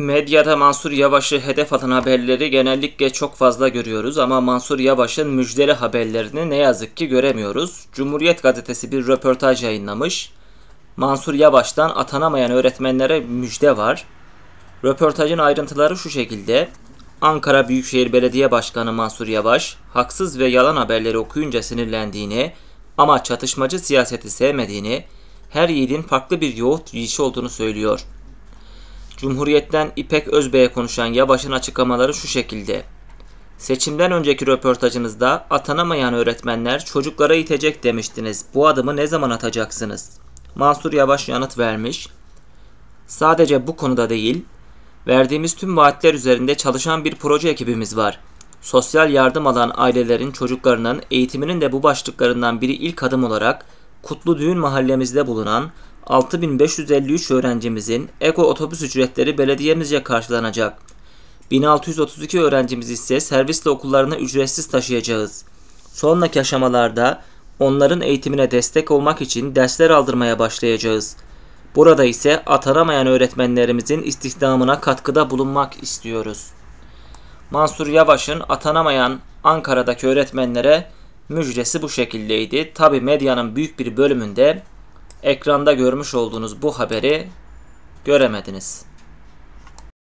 Medyada Mansur Yavaş'ı hedef alan haberleri genellikle çok fazla görüyoruz ama Mansur Yavaş'ın müjdeli haberlerini ne yazık ki göremiyoruz. Cumhuriyet gazetesi bir röportaj yayınlamış. Mansur Yavaş'tan atanamayan öğretmenlere müjde var. Röportajın ayrıntıları şu şekilde. Ankara Büyükşehir Belediye Başkanı Mansur Yavaş, haksız ve yalan haberleri okuyunca sinirlendiğini ama çatışmacı siyaseti sevmediğini, her yiğidin farklı bir yoğurt yiyişi olduğunu söylüyor.'' Cumhuriyet'ten İpek Özbey'e konuşan Yavaş'ın açıklamaları şu şekilde. Seçimden önceki röportajınızda atanamayan öğretmenler çocuklara itecek demiştiniz. Bu adımı ne zaman atacaksınız? Mansur Yavaş yanıt vermiş. Sadece bu konuda değil, verdiğimiz tüm vaatler üzerinde çalışan bir proje ekibimiz var. Sosyal yardım alan ailelerin çocuklarının eğitiminin de bu başlıklarından biri ilk adım olarak Kutlu Düğün mahallemizde bulunan 6553 öğrencimizin eko otobüs ücretleri belediyemizce karşılanacak. 1632 öğrencimiz ise servisle okullarını ücretsiz taşıyacağız. Sonraki aşamalarda onların eğitimine destek olmak için dersler aldırmaya başlayacağız. Burada ise atanamayan öğretmenlerimizin istihdamına katkıda bulunmak istiyoruz. Mansur Yavaş'ın atanamayan Ankara'daki öğretmenlere müjdesi bu şekildeydi. Tabi medyanın büyük bir bölümünde ekranda görmüş olduğunuz bu haberi göremediniz.